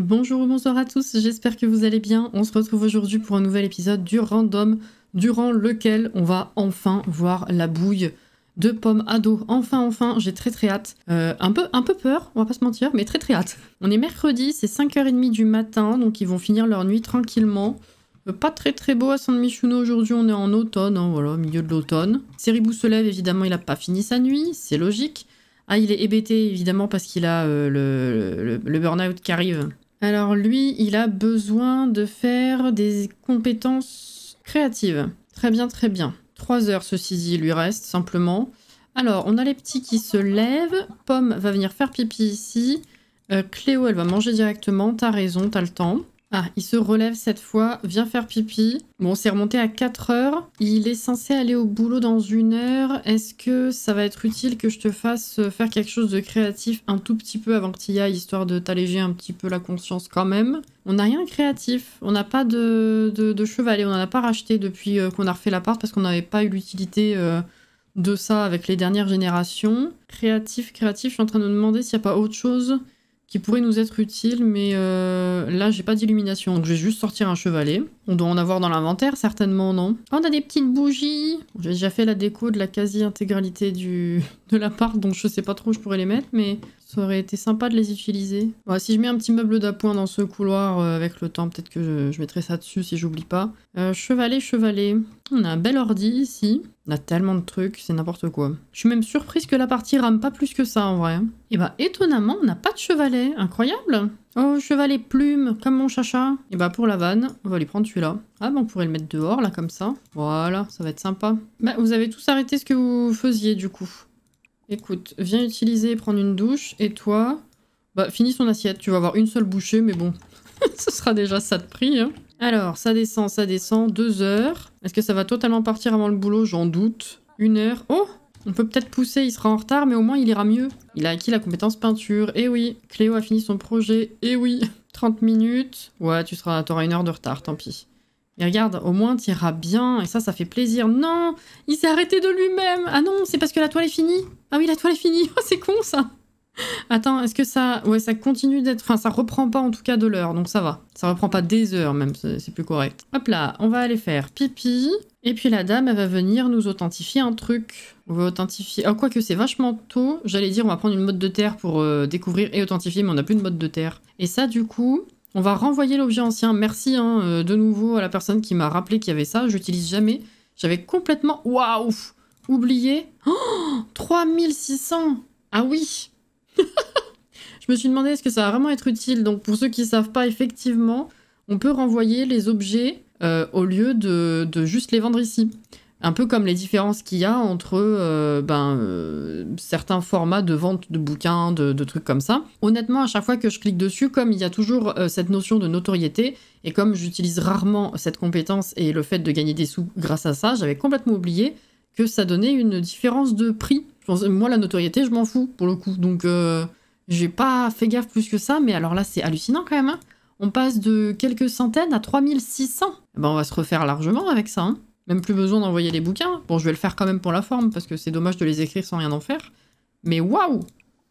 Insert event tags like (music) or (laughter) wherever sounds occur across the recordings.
bonjour ou bonsoir à tous, j'espère que vous allez bien. On se retrouve aujourd'hui pour un nouvel épisode du random, durant lequel on va enfin voir la bouille de pommes à dos. Enfin, enfin, j'ai très très hâte. Euh, un, peu, un peu peur, on va pas se mentir, mais très très hâte. On est mercredi, c'est 5h30 du matin, donc ils vont finir leur nuit tranquillement. Euh, pas très très beau à San Michuno aujourd'hui, on est en automne, hein, voilà, au milieu de l'automne. Seribou se lève, évidemment, il a pas fini sa nuit, c'est logique. Ah, il est hébété évidemment parce qu'il a euh, le, le burn-out qui arrive. Alors lui, il a besoin de faire des compétences créatives. Très bien, très bien. Trois heures, ceci lui reste simplement. Alors, on a les petits qui se lèvent. Pomme va venir faire pipi ici. Euh, Cléo, elle va manger directement. T'as raison, t'as le temps. Ah, il se relève cette fois, vient faire pipi. Bon, c'est remonté à 4 heures. Il est censé aller au boulot dans une heure. Est-ce que ça va être utile que je te fasse euh, faire quelque chose de créatif un tout petit peu avant que tu y ailles, histoire de t'alléger un petit peu la conscience quand même On n'a rien créatif. On n'a pas de, de, de, chevalet. On n'en a pas racheté depuis euh, qu'on a refait l'appart parce qu'on n'avait pas eu l'utilité... Euh, de ça avec les dernières générations. Créatif, créatif, je suis en train de me demander s'il n'y a pas autre chose qui pourrait nous être utile, mais euh, là, j'ai pas d'illumination. Donc, je vais juste sortir un chevalet. On doit en avoir dans l'inventaire, certainement, non oh, On a des petites bougies J'ai déjà fait la déco de la quasi-intégralité du... (laughs) de l'appart, donc je sais pas trop où je pourrais les mettre, mais ça aurait été sympa de les utiliser. Bon, si je mets un petit meuble d'appoint dans ce couloir euh, avec le temps, peut-être que je... mettrai ça dessus si j'oublie pas. Euh, chevalet, chevalet. On a un bel ordi ici. On a tellement de trucs, c'est n'importe quoi. Je suis même surprise que la partie rame pas plus que ça, en vrai. Et eh bah, ben, étonnamment, on n'a pas de chevalet. Incroyable Oh, cheval et plumes, comme mon chacha. Et eh bah ben, pour la vanne, on va lui prendre celui-là. Ah bah on pourrait le mettre dehors, là, comme ça. Voilà, ça va être sympa. Bah vous avez tous arrêté ce que vous faisiez, du coup. Écoute, viens utiliser et prendre une douche. Et toi, bah finis son assiette. Tu vas avoir une seule bouchée, mais bon, (laughs) ce sera déjà ça de prix. Hein. Alors, ça descend, ça descend. Deux heures. Est-ce que ça va totalement partir avant le boulot J'en doute. Une heure. Oh on peut peut-être pousser, il sera en retard, mais au moins il ira mieux. Il a acquis la compétence peinture. Eh oui, Cléo a fini son projet. Eh oui, 30 (laughs) minutes. Ouais, tu seras, auras une heure de retard, tant pis. Et regarde, au moins t'iras bien, et ça, ça fait plaisir. Non Il s'est arrêté de lui-même Ah non, c'est parce que la toile est finie Ah oui, la toile est finie (laughs) Oh, c'est con, ça Attends, est-ce que ça, ouais, ça continue d'être, enfin, ça reprend pas en tout cas de l'heure, donc ça va. Ça reprend pas des heures même, c'est plus correct. Hop là, on va aller faire pipi. Et puis la dame, elle va venir nous authentifier un truc. On va authentifier. quoi ah, quoique c'est vachement tôt. J'allais dire, on va prendre une mode de terre pour euh, découvrir et authentifier, mais on n'a plus de mode de terre. Et ça, du coup, on va renvoyer l'objet ancien. Merci hein, euh, de nouveau à la personne qui m'a rappelé qu'il y avait ça. J'utilise jamais. J'avais complètement. Waouh Oublié. Oh 3600 Ah oui (laughs) je me suis demandé est-ce que ça va vraiment être utile. Donc pour ceux qui ne savent pas, effectivement, on peut renvoyer les objets euh, au lieu de, juste les vendre ici. Un peu comme les différences qu'il y a entre euh, ben, euh, certains formats de vente de bouquins, de, trucs comme ça. Honnêtement, à chaque fois que je clique dessus, comme il y a toujours cette notion de notoriété, et comme j'utilise rarement cette compétence et le fait de gagner des sous grâce à ça, j'avais complètement oublié que ça donnait une différence de prix. moi, la notoriété, je m'en fous pour le coup. Donc, euh, j'ai pas fait gaffe plus que ça. Mais alors là, c'est hallucinant quand même. Hein. on passe de quelques centaines à 3600. Eh ben, on va se refaire largement avec ça. Hein. même plus besoin d'envoyer les bouquins. Bon, je vais le faire quand même pour la forme, parce que c'est dommage de les écrire sans rien en faire. Mais waouh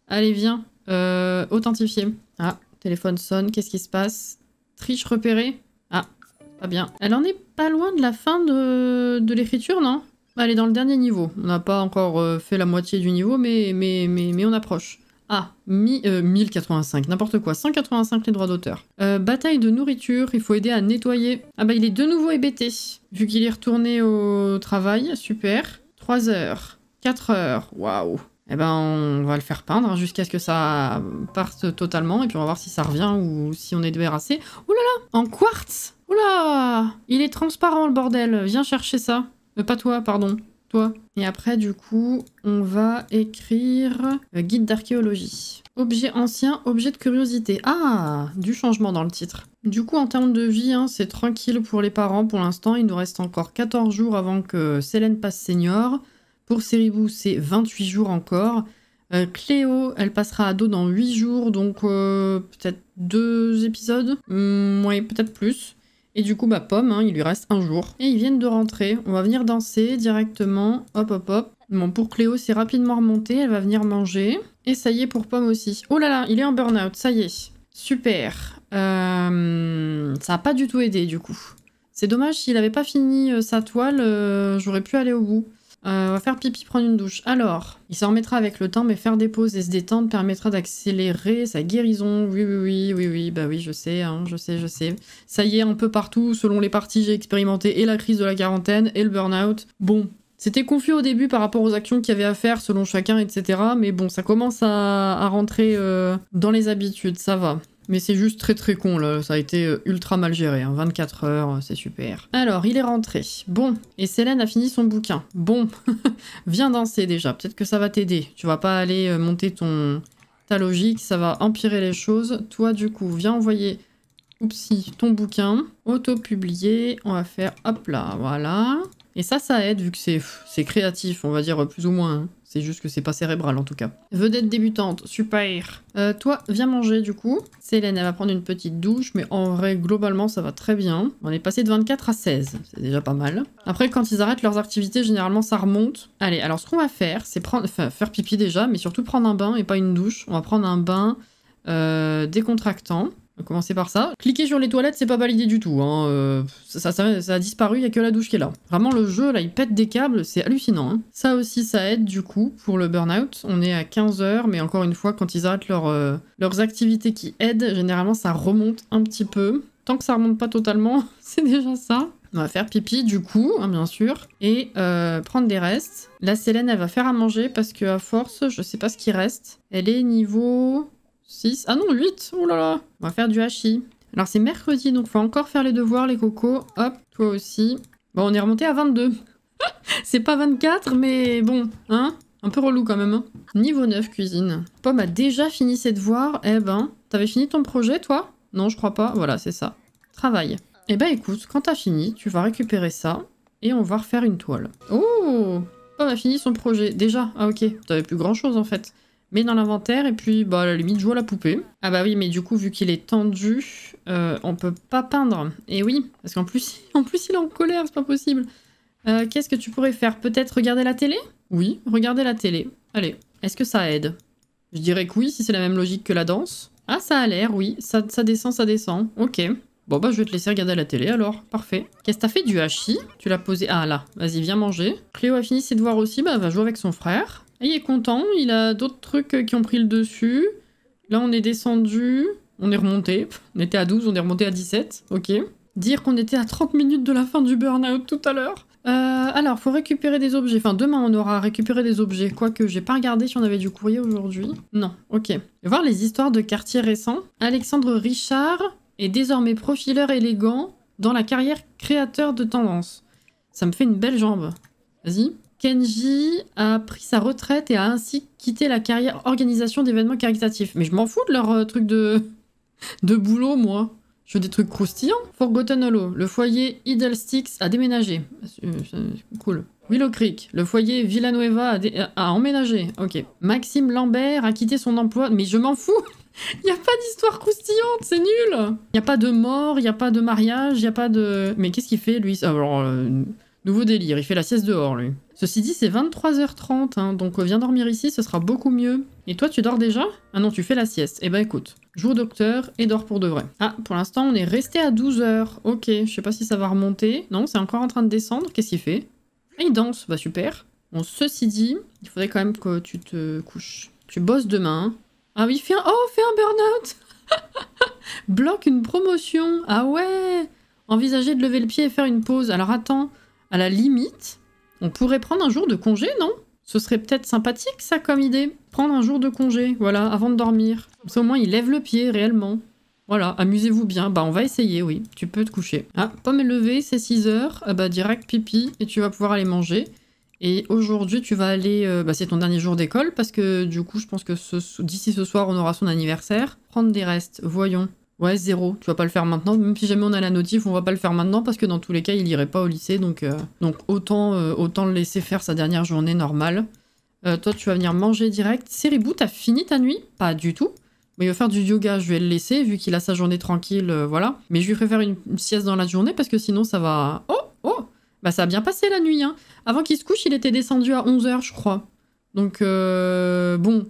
Allez, viens. Euh, authentifier. Ah, téléphone sonne, qu'est-ce qui se passe Triche repérée. Ah, pas bien. Elle en est pas loin de la fin de l'écriture, non elle est dans le dernier niveau. On n'a pas encore euh, fait la moitié du niveau, mais, mais, mais, on approche. Ah, 1085, euh, n'importe quoi, 185 les droits d'auteur. Euh, bataille de nourriture, il faut aider à nettoyer. Ah bah il est de nouveau hébété, vu qu'il est retourné au travail, super. 3 heures, 4 heures, waouh. Eh ben on va le faire peindre hein, jusqu'à ce que ça parte totalement, et puis on va voir si ça revient ou si on est débarrassé. Ouh là là, en quartz là Il est transparent le bordel, viens chercher ça. Euh, pas toi, pardon. Toi. Et après, du coup, on va écrire euh, guide d'archéologie. Objet ancien, objet de curiosité. Ah Du changement dans le titre. Du coup, en termes de vie, hein, c'est tranquille pour les parents pour l'instant. Il nous reste encore 14 jours avant que Célène passe senior. Pour Céribou, c'est 28 jours encore. Euh, Cléo, elle passera ado dans 8 jours, donc peut-être deux épisodes. Hmm, oui, peut-être plus. Et du coup, bah, Pomme, hein, il lui reste un jour. Et ils viennent de rentrer. On va venir danser directement. Hop, hop, hop. Bon, pour Cléo, c'est rapidement remonté. Elle va venir manger. Et ça y est, pour Pomme aussi. Oh là là, il est en burn-out. Ça y est. Super. Euh, ça n'a pas du tout aidé, du coup. C'est dommage, s'il n'avait pas fini euh, sa toile, euh, j'aurais pu aller au bout. Euh, on va faire pipi, prendre une douche. Alors, il s'en remettra avec le temps, mais faire des pauses et se détendre permettra d'accélérer sa guérison. Oui, oui, oui, oui, oui, bah oui, je sais, hein, je sais, je sais. Ça y est, un peu partout, selon les parties, j'ai expérimenté et la crise de la quarantaine et le burn-out. Bon, c'était confus au début par rapport aux actions qu'il y avait à faire selon chacun, etc. Mais bon, ça commence à, rentrer euh, dans les habitudes, ça va. Mais c'est juste très très con là, ça a été euh, ultra mal géré, 24 hein. heures, euh, c'est super. Alors, il est rentré. Bon, et Célène a fini son bouquin. Bon, (laughs) viens danser déjà, peut-être que ça va t'aider. Tu vas pas aller euh, monter ton ta logique, ça va empirer les choses. Toi du coup, viens envoyer ton bouquin, auto-publié, on va faire hop là, voilà. Et ça, ça aide vu que c'est créatif, on va dire plus ou moins. Hein. C'est juste que c'est pas cérébral en tout cas. Vedette débutante, super. Euh, toi, viens manger du coup. Célène, elle va prendre une petite douche, mais en vrai, globalement, ça va très bien. On est passé de 24 à 16, c'est déjà pas mal. Après, quand ils arrêtent leurs activités, généralement, ça remonte. Allez, alors ce qu'on va faire, c'est prendre, faire pipi déjà, mais surtout prendre un bain et pas une douche. On va prendre un bain euh, décontractant. On va commencer par ça. Cliquer sur les toilettes, c'est pas validé du tout. Hein. Euh, ça, a disparu, il n'y a que la douche qui est là. Vraiment, le jeu, là, il pète des câbles, c'est hallucinant. Hein. Ça aussi, ça aide du coup pour le burn-out. On est à 15h, mais encore une fois, quand ils arrêtent euh, leurs activités qui aident, généralement, ça remonte un petit peu. Tant que ça remonte pas totalement, (laughs) c'est déjà ça. On va faire pipi, du coup, hein, bien sûr, et euh, prendre des restes. La Sélène, elle va faire à manger parce que à force, je sais pas ce qui reste. Elle est niveau 6. Ah non, 8. Oh là là. On va faire du hachis. Alors c'est mercredi, donc faut encore faire les devoirs, les cocos. Hop, toi aussi. Bon, on est remonté à 22. (laughs) c'est pas 24, mais bon, hein Un peu relou quand même. Hein Niveau 9, cuisine. Pomme a déjà fini ses devoirs. Eh ben, t'avais fini ton projet, toi Non, je crois pas. Voilà, c'est ça. Travail. Eh ben écoute, quand t'as fini, tu vas récupérer ça et on va refaire une toile. Oh Pomme a fini son projet, déjà. Ah ok, t'avais plus grand chose en fait mets dans l'inventaire et puis bah, à la limite joue à la poupée. Ah bah oui mais du coup vu qu'il est tendu, euh, on peut pas peindre. Et oui, parce qu'en plus, (laughs) en plus il est en colère, c'est pas possible. Euh, qu'est-ce que tu pourrais faire Peut-être regarder la télé Oui, regarder la télé. Allez, est-ce que ça aide Je dirais que oui si c'est la même logique que la danse. Ah ça a l'air, oui, ça, ça descend, ça descend. Ok. Bon bah je vais te laisser regarder la télé alors, parfait. Qu'est-ce que t'as fait du hachis Tu l'as posé... Ah là, vas-y viens manger. Cléo a fini ses devoirs aussi, bah va jouer avec son frère il est content, il a d'autres trucs euh, qui ont pris le dessus. Là, on est descendu, on est remonté. On était à 12, on est remonté à 17, ok. Dire qu'on était à 30 minutes de la fin du burn-out tout à l'heure. Euh, alors, faut récupérer des objets. Enfin, demain, on aura récupéré des objets. Quoique, j'ai pas regardé si on avait du courrier aujourd'hui. Non, ok. Voir les histoires de quartier récents. Alexandre Richard est désormais profileur élégant dans la carrière créateur de tendances. Ça me fait une belle jambe. Vas-y. Kenji a pris sa retraite et a ainsi quitté la carrière organisation d'événements caritatifs. Mais je m'en fous de leur euh, truc de... (laughs) de boulot, moi. Je veux des trucs croustillants. Forgotten Hollow, le foyer Sticks a déménagé. Euh, cool. Willow Creek, le foyer Villanueva a, emménagé. Ok. Maxime Lambert a quitté son emploi. Mais je m'en fous Il (laughs) n'y a pas d'histoire croustillante, c'est nul Il n'y a pas de mort, il n'y a pas de mariage, il n'y a pas de... Mais qu'est-ce qu'il fait, lui Alors, euh, nouveau délire, il fait la sieste dehors, lui. Ceci dit, c'est 23h30, hein, donc euh, viens dormir ici, ce sera beaucoup mieux. Et toi, tu dors déjà Ah non, tu fais la sieste. Eh ben écoute, joue au docteur et dors pour de vrai. Ah, pour l'instant, on est resté à 12h. Ok, je sais pas si ça va remonter. Non, c'est encore en train de descendre. Qu'est-ce qu'il fait Ah, il danse. Bah super. Bon, ceci dit, il faudrait quand même que tu te couches. Tu bosses demain. Hein. Ah oui, fais un... Oh, fais un burn-out (laughs) Bloque une promotion Ah ouais Envisager de lever le pied et faire une pause. Alors attends, à la limite... On pourrait prendre un jour de congé, non Ce serait peut-être sympathique, ça, comme idée. Prendre un jour de congé, voilà, avant de dormir. Comme au moins, il lève le pied, réellement. Voilà, amusez-vous bien. Bah, on va essayer, oui. Tu peux te coucher. Ah, pomme levée, c'est 6 heures. Ah bah, direct pipi, et tu vas pouvoir aller manger. Et aujourd'hui, tu vas aller... Euh, bah, c'est ton dernier jour d'école, parce que, du coup, je pense que d'ici ce soir, on aura son anniversaire. Prendre des restes, voyons. Ouais, zéro. Tu vas pas le faire maintenant. Même si jamais on a la notif, on va pas le faire maintenant parce que dans tous les cas, il irait pas au lycée. Donc, euh, donc autant, euh, autant le laisser faire sa dernière journée normale. Euh, toi, tu vas venir manger direct. céribou t'as fini ta nuit Pas du tout. Mais il va faire du yoga, je vais le laisser, vu qu'il a sa journée tranquille, voilà. Mais je lui ferai faire une, sieste dans la journée parce que sinon, ça va... Oh Oh Bah, ça a bien passé la nuit, hein. Avant qu'il se couche, il était descendu à 11h, je crois. Donc, bon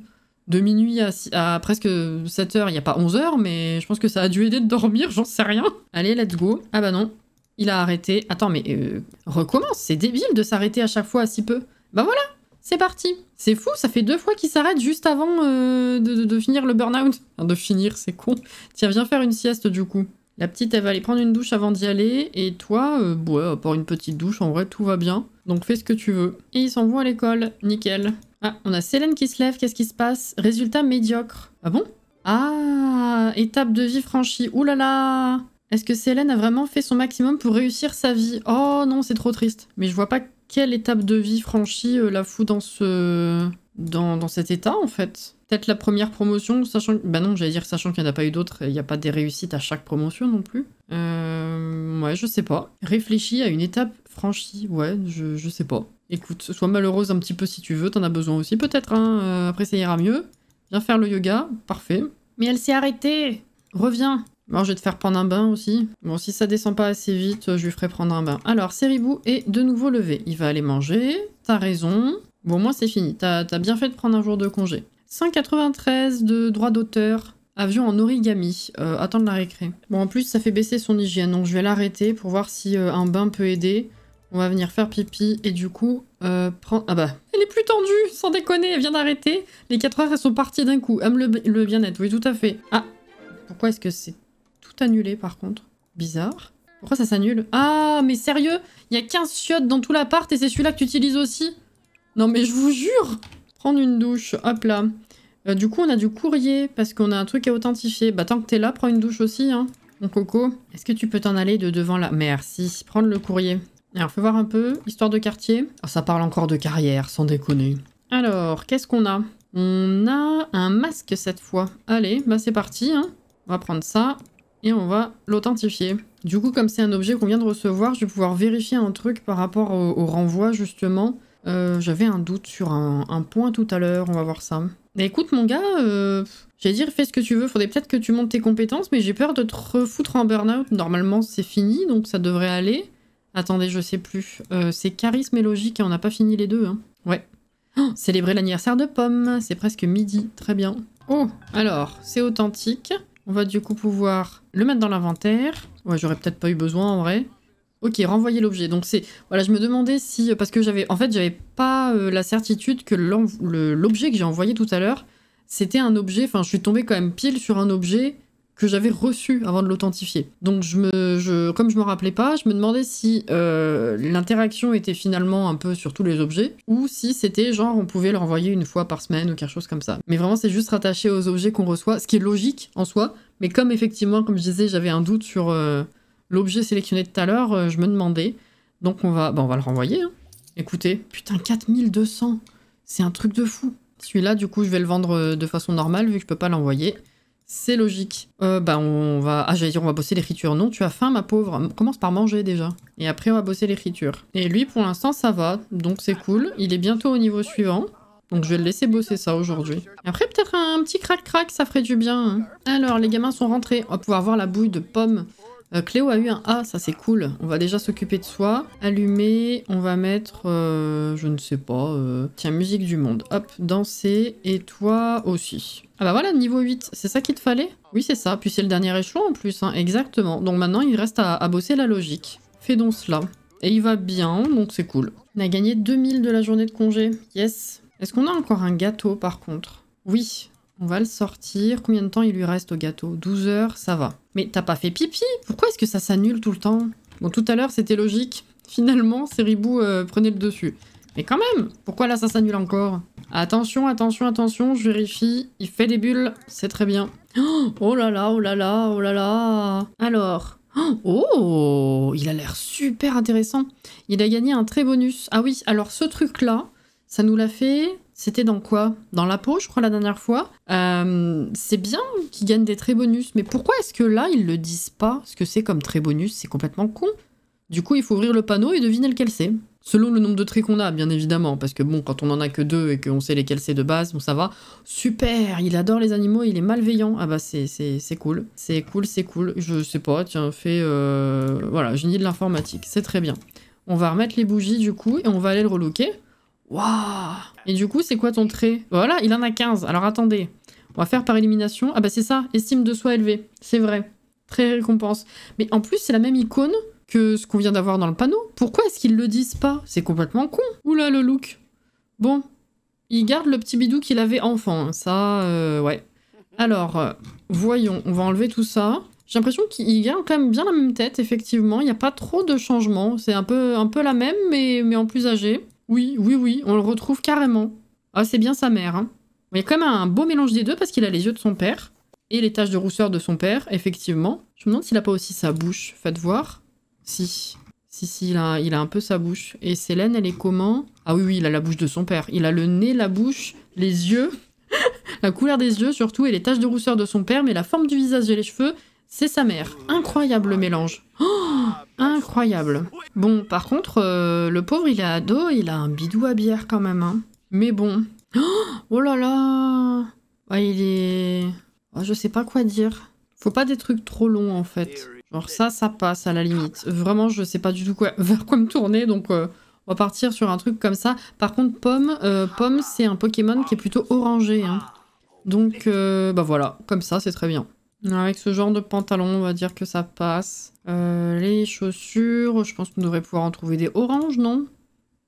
de minuit à, presque 7 heures, il n'y a pas 11 heures, mais je pense que ça a dû aider de dormir, j'en sais rien. Allez, let's go. Ah bah non, il a arrêté. Attends, mais euh, recommence, c'est débile de s'arrêter à chaque fois à si peu. Bah voilà, c'est parti. C'est fou, ça fait deux fois qu'il s'arrête juste avant euh, de, finir le burn-out. de finir, c'est con. Tiens, viens faire une sieste du coup. La petite, elle va aller prendre une douche avant d'y aller, et toi, euh, ouais, pour une petite douche, en vrai, tout va bien. Donc fais ce que tu veux. Et s'en vont à l'école, nickel. Ah, on a Célène qui se lève, qu'est-ce qui se passe Résultat médiocre. Ah bon Ah, étape de vie franchie, oulala là là Est-ce que Célène a vraiment fait son maximum pour réussir sa vie Oh non, c'est trop triste. Mais je vois pas quelle étape de vie franchie euh, la fout dans ce... Dans, cet état en fait. Peut-être la première promotion, sachant Bah non, j'allais dire sachant qu'il n'y en a pas eu d'autres, il n'y a pas des réussites à chaque promotion non plus. Euh... Ouais, je sais pas. Réfléchis à une étape franchie, ouais, je sais pas. Écoute, sois malheureuse un petit peu si tu veux, t'en as besoin aussi peut-être, hein. Euh, après ça ira mieux. Viens faire le yoga, parfait. Mais elle s'est arrêtée Reviens Bon, je vais te faire prendre un bain aussi. Bon, si ça descend pas assez vite, je lui ferai prendre un bain. Alors, Seribou est de nouveau levé. Il va aller manger, t'as raison. Bon, moi c'est fini, t'as bien fait de prendre un jour de congé. 193 de droit d'auteur. Avion en origami. Euh, attends de la récré. Bon, en plus, ça fait baisser son hygiène, donc je vais l'arrêter pour voir si euh, un bain peut aider. On va venir faire pipi et du coup, euh, prendre... Ah bah, elle est plus tendue, sans déconner, elle vient d'arrêter. Les 4 heures, elles sont parties d'un coup. Aime le, le bien-être, oui, tout à fait. Ah, pourquoi est-ce que c'est tout annulé par contre Bizarre. Pourquoi ça s'annule Ah, mais sérieux Il y a 15 chiottes dans tout l'appart et c'est celui-là que tu utilises aussi Non mais je vous jure Prendre une douche, hop là. Euh, du coup, on a du courrier parce qu'on a un truc à authentifier. Bah tant que t'es là, prends une douche aussi, hein. Mon coco, est-ce que tu peux t'en aller de devant là Merci, prendre le courrier. Alors, fais voir un peu. Histoire de quartier. Ah, ça parle encore de carrière, sans déconner. Alors, qu'est-ce qu'on a On a un masque cette fois. Allez, bah c'est parti. Hein. On va prendre ça et on va l'authentifier. Du coup, comme c'est un objet qu'on vient de recevoir, je vais pouvoir vérifier un truc par rapport au, renvoi, justement. Euh, j'avais un doute sur un, point tout à l'heure, on va voir ça. écoute, mon gars, euh, j'allais dire, fais ce que tu veux, faudrait peut-être que tu montes tes compétences, mais j'ai peur de te refoutre en burn-out. Normalement, c'est fini, donc ça devrait aller. Attendez, je sais plus. Euh, c'est charisme et logique et on n'a pas fini les deux. Hein. Ouais. Oh, célébrer l'anniversaire de Pomme. C'est presque midi. Très bien. Oh, alors, c'est authentique. On va du coup pouvoir le mettre dans l'inventaire. Ouais, j'aurais peut-être pas eu besoin en vrai. Ok, renvoyer l'objet. Donc c'est... Voilà, je me demandais si... Euh, parce que j'avais... En fait, j'avais pas euh, la certitude que l'objet que j'ai envoyé tout à l'heure, c'était un objet... Enfin, je suis tombée quand même pile sur un objet que j'avais reçu avant de l'authentifier. Donc je me, je, comme je me rappelais pas, je me demandais si euh, l'interaction était finalement un peu sur tous les objets ou si c'était genre on pouvait le renvoyer une fois par semaine ou quelque chose comme ça. Mais vraiment c'est juste rattaché aux objets qu'on reçoit, ce qui est logique en soi. Mais comme effectivement, comme je disais, j'avais un doute sur euh, l'objet sélectionné tout à l'heure, euh, je me demandais. Donc on va, bah, on va le renvoyer. Hein. Écoutez, putain 4200, c'est un truc de fou. Celui-là, du coup, je vais le vendre de façon normale vu que je peux pas l'envoyer. C'est logique. Euh, bah on va, ah j'allais dire on va bosser l'écriture. Non, tu as faim ma pauvre. Commence par manger déjà. Et après on va bosser l'écriture. Et lui pour l'instant ça va, donc c'est cool. Il est bientôt au niveau suivant. Donc je vais le laisser bosser ça aujourd'hui. Après peut-être un petit crac-crac, ça ferait du bien. Hein. Alors les gamins sont rentrés. On va pouvoir voir la bouille de pomme. Euh, Cléo a eu un A, ça c'est cool. On va déjà s'occuper de soi. Allumer, on va mettre, euh, je ne sais pas, euh, tiens, musique du monde. Hop, danser, et toi aussi. Ah bah voilà, niveau 8, c'est ça qu'il te fallait Oui, c'est ça. Puis c'est le dernier échelon en plus, hein, exactement. Donc maintenant, il reste à bosser la logique. Fais donc cela. Et il va bien, donc c'est cool. On a gagné 2000 de la journée de congé. Yes. Est-ce qu'on a encore un gâteau par contre Oui, on va le sortir. Combien de temps il lui reste au gâteau 12 heures, ça va. Mais t'as pas fait pipi Pourquoi est-ce que ça s'annule tout le temps Bon, tout à l'heure, c'était logique. (laughs) Finalement, Ceribou euh, prenait le dessus. Mais quand même Pourquoi là, ça s'annule encore Attention, attention, attention, je vérifie. Il fait des bulles, c'est très bien. (gasps) Oh là là, oh là là, oh là là Alors... (gasps) Oh Il a l'air super intéressant. Il a gagné un très bonus. Ah oui, alors ce truc-là, ça nous l'a fait c'était dans quoi Dans la peau, je crois, la dernière fois. Euh, c'est bien qu'ils gagnent des traits bonus, mais pourquoi est-ce que là, ils le disent pas Ce que c'est comme très bonus, c'est complètement con. Du coup, il faut ouvrir le panneau et deviner lequel c'est. Selon le nombre de traits qu'on a, bien évidemment, parce que bon, quand on en a que deux et qu'on sait lesquels c'est de base, bon, ça va. Super, il adore les animaux, il est malveillant. Ah bah, c'est cool, c'est cool, c'est cool. Je sais pas, tiens, fais... Euh... Voilà, génie de l'informatique, c'est très bien. On va remettre les bougies, du coup, et on va aller le relooker. Waouh Et du coup, c'est quoi ton trait Voilà, il en a 15. Alors attendez, on va faire par élimination. Ah bah c'est ça, estime de soi élevée. C'est vrai. Très récompense. Mais en plus, c'est la même icône que ce qu'on vient d'avoir dans le panneau. Pourquoi est-ce qu'ils le disent pas C'est complètement con. Oula, le look. Bon, il garde le petit bidou qu'il avait enfant. Ça, euh, ouais. Alors, euh, voyons, on va enlever tout ça. J'ai l'impression qu'il garde quand même bien la même tête, effectivement. Il n'y a pas trop de changements. C'est un peu, un peu la même, mais, mais en plus âgé. Oui, oui, oui, on le retrouve carrément. Ah, c'est bien sa mère. Hein. Il y a quand même un beau mélange des deux parce qu'il a les yeux de son père et les taches de rousseur de son père, effectivement. Je me demande s'il a pas aussi sa bouche. Faites voir. Si. Si, si, il a, il a un peu sa bouche. Et Célène, elle est comment Ah oui, oui, il a la bouche de son père. Il a le nez, la bouche, les yeux, (laughs) la couleur des yeux surtout, et les taches de rousseur de son père, mais la forme du visage et les cheveux, c'est sa mère. Incroyable mélange. Oh incroyable. Bon, par contre, euh, le pauvre, il est ado, il a un bidou à bière quand même. Hein. Mais bon. (gasps) Oh, là là Il est... Oh, je sais pas quoi dire. Faut pas des trucs trop longs, en fait. Genre ça, ça passe à la limite. Vraiment, je sais pas du tout quoi, (laughs) vers quoi me tourner, donc... on euh, va partir sur un truc comme ça. Par contre, Pomme, euh, Pomme c'est un Pokémon qui est plutôt orangé. Hein. Donc, bah voilà, comme ça, c'est très bien. Avec ce genre de pantalon, on va dire que ça passe. Euh, les chaussures, je pense qu'on devrait pouvoir en trouver des oranges, non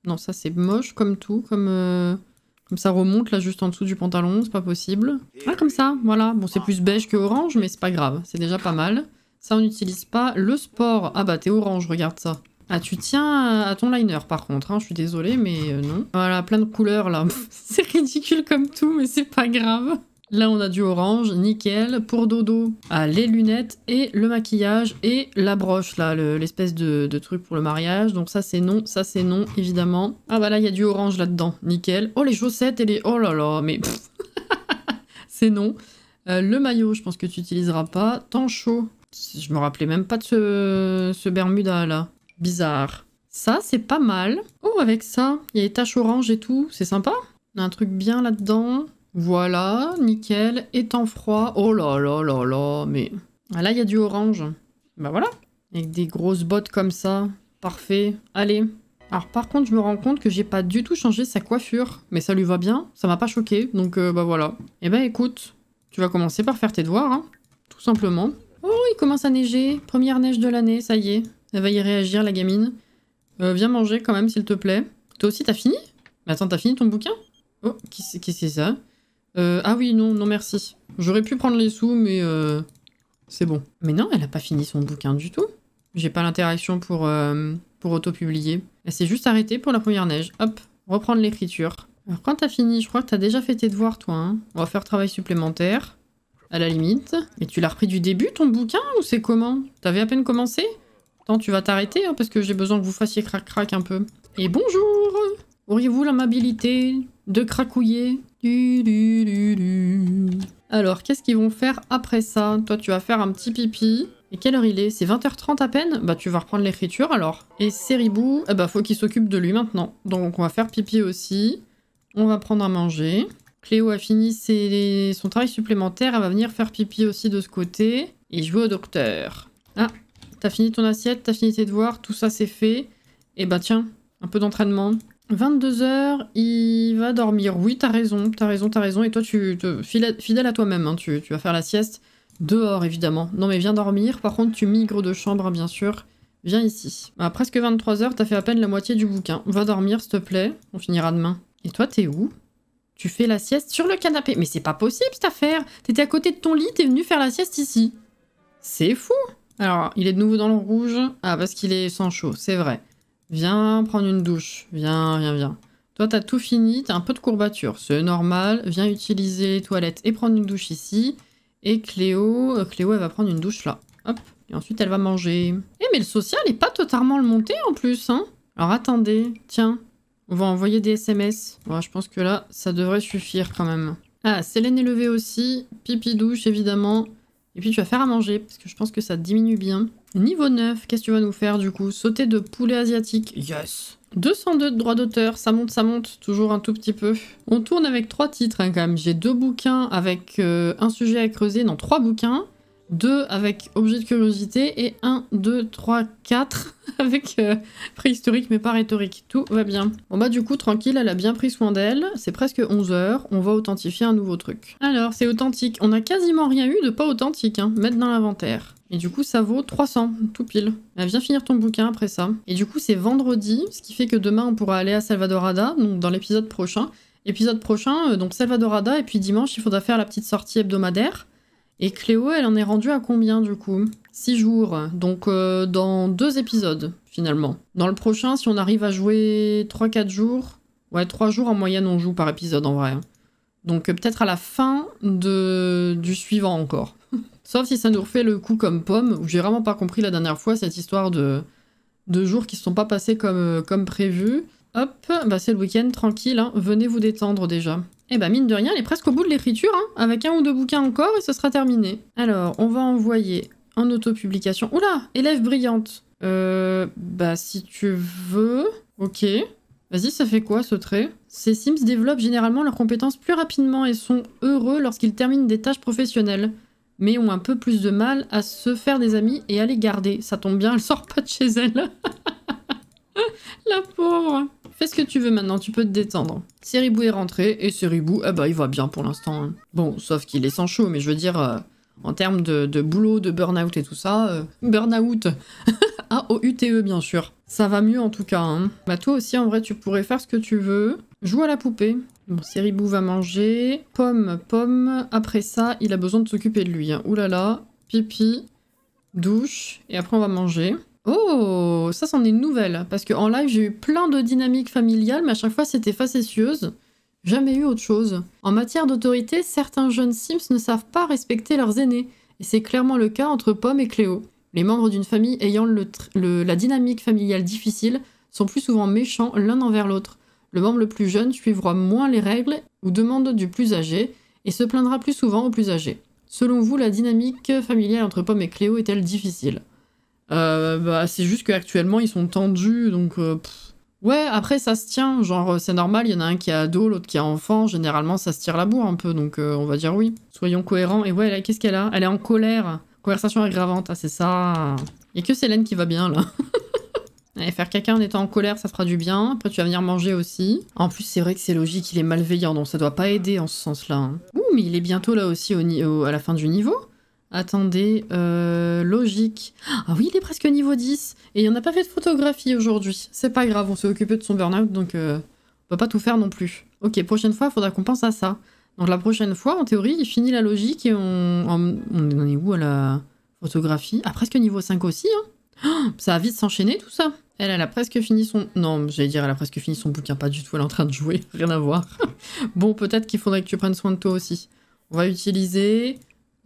Non, ça c'est moche comme tout, comme, euh, comme ça remonte là juste en dessous du pantalon, c'est pas possible. Ah, comme ça, voilà. Bon, c'est plus beige que orange, mais c'est pas grave, c'est déjà pas mal. Ça, on n'utilise pas. Le sport, ah bah t'es orange, regarde ça. Ah, tu tiens à ton liner par contre, hein, je suis désolée, mais euh, non. Voilà, plein de couleurs là. (laughs) c'est ridicule comme tout, mais c'est pas grave. Là, on a du orange, nickel. Pour Dodo, ah, les lunettes et le maquillage et la broche, là, l'espèce de, truc pour le mariage. Donc ça, c'est non, ça, c'est non, évidemment. Ah bah là, il y a du orange là-dedans, nickel. Oh, les chaussettes et les... Oh là là, mais... (laughs) c'est non. Euh, le maillot, je pense que tu n'utiliseras pas. Tant chaud. Je me rappelais même pas de ce, ce Bermuda, là. Bizarre. Ça, c'est pas mal. Oh, avec ça, il y a les taches orange et tout. C'est sympa. On a un truc bien là-dedans. Voilà, nickel. Et froid. Oh là là là là, mais... Ah là, il y a du orange. Bah voilà. Avec des grosses bottes comme ça. Parfait. Allez. Alors par contre, je me rends compte que j'ai pas du tout changé sa coiffure. Mais ça lui va bien, ça m'a pas choqué, donc euh, bah voilà. Eh ben écoute, tu vas commencer par faire tes devoirs, hein, tout simplement. Oh, il commence à neiger. Première neige de l'année, ça y est. Elle va y réagir, la gamine. Euh, viens manger quand même, s'il te plaît. Toi aussi, t'as fini Mais attends, t'as fini ton bouquin Oh, qui c'est ça euh, ah oui, non, non merci. J'aurais pu prendre les sous, mais euh, c'est bon. Mais non, elle a pas fini son bouquin du tout. J'ai pas l'interaction pour, euh, pour auto-publier. Elle s'est juste arrêtée pour la première neige. Hop, reprendre l'écriture. Alors quand t'as fini, je crois que t'as déjà fait tes devoirs, toi. Hein. On va faire travail supplémentaire, à la limite. et tu l'as repris du début, ton bouquin, ou c'est comment T'avais à peine commencé Attends, tu vas t'arrêter, hein, parce que j'ai besoin que vous fassiez crac-crac un peu. Et bonjour Auriez-vous l'amabilité de cracouiller. Alors, qu'est-ce qu'ils vont faire après ça Toi, tu vas faire un petit pipi. Et quelle heure il est C'est 20h30 à peine Bah tu vas reprendre l'écriture alors. Et Seribou, eh bah faut qu'il s'occupe de lui maintenant. Donc on va faire pipi aussi. On va prendre à manger. Cléo a fini son travail supplémentaire, elle va venir faire pipi aussi de ce côté. Et jouer au docteur. Ah, t'as fini ton assiette, t'as fini tes devoirs, tout ça c'est fait. Et eh bah tiens, un peu d'entraînement. 22h, il va dormir. Oui, t'as raison, t'as raison, t'as raison. Et toi, tu te fidèle à toi-même, hein. tu, vas faire la sieste dehors, évidemment. Non, mais viens dormir. Par contre, tu migres de chambre, hein, bien sûr. Viens ici. presque 23h, t'as fait à peine la moitié du bouquin. Va dormir, s'il te plaît. On finira demain. Et toi, t'es où Tu fais la sieste sur le canapé. Mais c'est pas possible, cette affaire. T'étais à côté de ton lit, t'es venu faire la sieste ici. C'est fou. Alors, il est de nouveau dans le rouge. Ah, parce qu'il est sans chaud, c'est vrai. Viens prendre une douche. Viens, viens, viens. Toi, t'as tout fini, t'as un peu de courbature, c'est normal. Viens utiliser les toilettes et prendre une douche ici. Et Cléo, euh, Cléo, elle va prendre une douche là. Hop. Et ensuite, elle va manger. Eh, mais le social n'est pas totalement le monté en plus, hein Alors attendez, tiens. On va envoyer des SMS. Bon, je pense que là, ça devrait suffire quand même. Ah, Célène est levée aussi. Pipi douche, évidemment. Et puis tu vas faire à manger, parce que je pense que ça diminue bien. Niveau 9, qu'est-ce que tu vas nous faire du coup Sauter de poulet asiatique. Yes 202 de droits d'auteur, ça monte, ça monte, toujours un tout petit peu. On tourne avec trois titres hein, quand même. J'ai deux bouquins avec euh, un sujet à creuser, dans trois bouquins. 2 avec objet de curiosité et 1, 2, 3, 4 avec euh, préhistorique mais pas rhétorique. Tout va bien. Bon bah du coup tranquille, elle a bien pris soin d'elle. C'est presque 11h, on va authentifier un nouveau truc. Alors c'est authentique, on a quasiment rien eu de pas authentique, hein, mettre dans l'inventaire. Et du coup, ça vaut 300, tout pile. Bah, viens finir ton bouquin après ça. Et du coup, c'est vendredi, ce qui fait que demain, on pourra aller à Salvadorada, donc dans l'épisode prochain. Épisode prochain, euh, donc Salvadorada, et puis dimanche, il faudra faire la petite sortie hebdomadaire. Et Cléo, elle en est rendue à combien du coup 6 jours, donc euh, dans deux épisodes finalement. Dans le prochain, si on arrive à jouer 3-4 jours, ouais 3 jours en moyenne on joue par épisode en vrai. Donc euh, peut-être à la fin de... du suivant encore. (laughs) Sauf si ça nous refait le coup comme pomme, où j'ai vraiment pas compris la dernière fois cette histoire de, de jours qui se sont pas passés comme, euh, comme prévu. Hop, bah c'est le week-end, tranquille, hein. venez vous détendre déjà. Et eh bah mine de rien, elle est presque au bout de l'écriture, hein. avec un ou deux bouquins encore et ce sera terminé. Alors, on va envoyer en autopublication. Oula, élève brillante. Euh, bah si tu veux, ok. Vas-y, ça fait quoi ce trait Ces Sims développent généralement leurs compétences plus rapidement et sont heureux lorsqu'ils terminent des tâches professionnelles, mais ont un peu plus de mal à se faire des amis et à les garder. Ça tombe bien, elle sort pas de chez elle. (laughs) La pauvre Fais ce que tu veux maintenant, tu peux te détendre. Seribou est rentré, et Seribou, eh ben, il va bien pour l'instant. Hein. Bon, sauf qu'il est sans chaud, mais je veux dire, euh, en termes de, boulot, de burn-out et tout ça, euh, burn-out A-O-U-T-E, (laughs) bien sûr. Ça va mieux en tout cas. Hein. Bah toi aussi, en vrai, tu pourrais faire ce que tu veux. Joue à la poupée. Bon, Seribou va manger. Pomme, pomme. Après ça, il a besoin de s'occuper de lui. Ouh là là. Pipi. Douche. Et après, on va manger. Oh, ça c'en est une nouvelle, parce qu'en live j'ai eu plein de dynamiques familiales, mais à chaque fois c'était facétieuse. Jamais eu autre chose. En matière d'autorité, certains jeunes Sims ne savent pas respecter leurs aînés, et c'est clairement le cas entre Pomme et Cléo. Les membres d'une famille ayant la dynamique familiale difficile sont plus souvent méchants l'un envers l'autre. Le membre le plus jeune suivra moins les règles ou demande du plus âgé, et se plaindra plus souvent au plus âgé. Selon vous, la dynamique familiale entre Pomme et Cléo est-elle difficile euh, bah, c'est juste qu'actuellement, ils sont tendus, donc... Euh, ouais, après, ça se tient. Genre, euh, c'est normal, il y en a un qui est ado, l'autre qui a enfant. Généralement, ça se tire la bourre un peu, donc on va dire oui. Soyons cohérents. Et ouais, qu'est-ce qu'elle a Elle est en colère. Conversation aggravante, ah, c'est ça. Il que Célène qui va bien, là. (laughs) Allez, faire caca en étant en colère, ça fera du bien. Après, tu vas venir manger aussi. En plus, c'est vrai que c'est logique, il est malveillant, donc ça doit pas aider en ce sens-là. Hein. Ouh, mais il est bientôt là aussi au, à la fin du niveau. Attendez, euh, logique. Ah oui, il est presque niveau 10. Et en a pas fait de photographie aujourd'hui. C'est pas grave, on s'est occupé de son burn-out, donc euh, on peut pas tout faire non plus. Ok, prochaine fois, il faudra qu'on pense à ça. Donc la prochaine fois, en théorie, il finit la logique et on... est où à la photographie Ah, presque niveau 5 aussi, hein oh, Ça a vite s'enchaîner, tout ça. Elle, elle a presque fini son... Non, j'allais dire, elle a presque fini son bouquin. Pas du tout, elle est en train de jouer. (laughs) Rien à voir. (laughs) bon, peut-être qu'il faudrait que tu prennes soin de toi aussi. On va utiliser...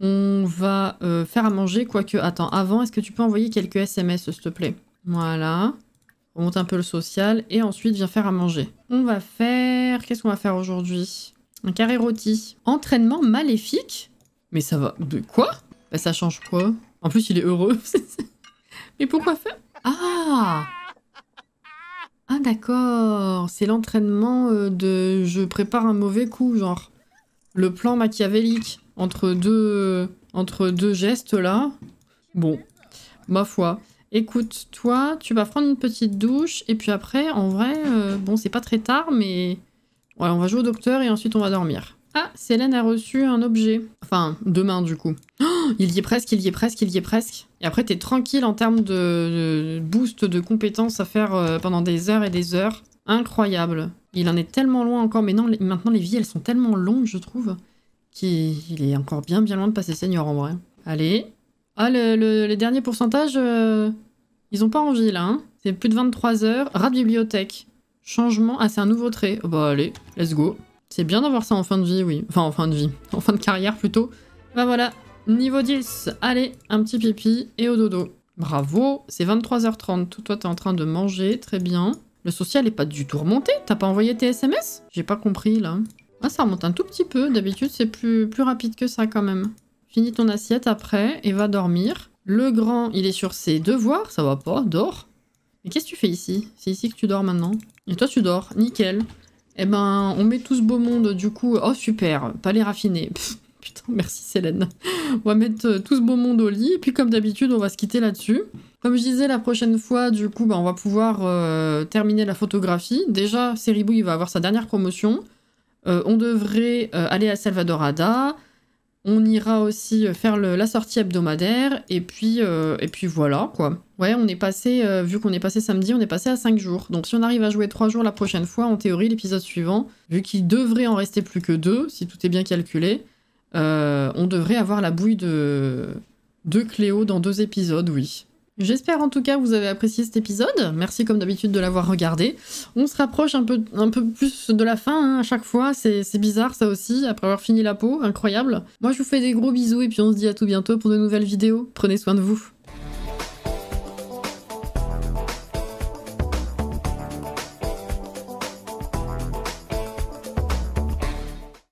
On va euh, faire à manger, quoique... Attends, avant, est-ce que tu peux envoyer quelques SMS, s'il te plaît Voilà. On monte un peu le social. Et ensuite, viens faire à manger. On va faire... Qu'est-ce qu'on va faire aujourd'hui Un carré rôti. Entraînement maléfique Mais ça va... De quoi bah, ça change quoi En plus, il est heureux. (laughs) Mais pourquoi faire Ah Ah d'accord C'est l'entraînement euh, de... Je prépare un mauvais coup, genre. Le plan machiavélique entre deux, entre deux gestes là. Bon, ma foi. Écoute, toi, tu vas prendre une petite douche et puis après, en vrai, euh, bon, c'est pas très tard, mais voilà, on va jouer au docteur et ensuite on va dormir. Ah, Célène a reçu un objet. Enfin, demain du coup. Oh, il y est presque, il y est presque, il y est presque. Et après, t'es tranquille en termes de, boost de compétences à faire euh, pendant des heures et des heures. Incroyable. Il en est tellement loin encore, mais non, maintenant les vies, elles sont tellement longues, je trouve il est encore bien bien loin de passer Seigneur en vrai. Allez. Ah, les derniers pourcentages, euh, ils ont pas envie là. Hein. C'est plus de 23 heures. Rat bibliothèque. Changement. Ah, c'est un nouveau trait. Oh, bon, bah, allez, let's go. C'est bien d'avoir ça en fin de vie, oui. Enfin, en fin de vie. En fin de carrière plutôt. Bah voilà, niveau 10. Allez, un petit pipi et au dodo. Bravo, c'est 23h30. Toi, t'es en train de manger, très bien. Le social n'est pas du tout remonté T'as pas envoyé tes SMS J'ai pas compris, là. Ah, ça remonte un tout petit peu. D'habitude, c'est plus, plus rapide que ça quand même. Finis ton assiette après et va dormir. Le grand, il est sur ses devoirs. Ça va pas, dors. Et qu'est-ce que tu fais ici C'est ici que tu dors maintenant. Et toi, tu dors. Nickel. Eh ben, on met tout ce beau monde, du coup... Oh, super. Pas les putain, merci, Célène. on va mettre euh, tout ce beau monde au lit. Et puis, comme d'habitude, on va se quitter là-dessus. Comme je disais, la prochaine fois, du coup, ben, on va pouvoir euh, terminer la photographie. Déjà, Seribou, il va avoir sa dernière promotion. Euh, on devrait euh, aller à Salvadorada. On ira aussi euh, faire la sortie hebdomadaire. Et puis, et puis voilà, quoi. Ouais, on est passé, vu qu'on est passé samedi, on est passé à 5 jours. Donc si on arrive à jouer 3 jours la prochaine fois, en théorie, l'épisode suivant, vu qu'il devrait en rester plus que 2, si tout est bien calculé, on devrait avoir la bouille de, de Cléo dans deux épisodes, oui. J'espère en tout cas que vous avez apprécié cet épisode. Merci comme d'habitude de l'avoir regardé. On se rapproche un peu, un peu plus de la fin hein, à chaque fois. C'est bizarre ça aussi, après avoir fini la peau. Incroyable. Moi je vous fais des gros bisous et puis on se dit à tout bientôt pour de nouvelles vidéos. Prenez soin de vous.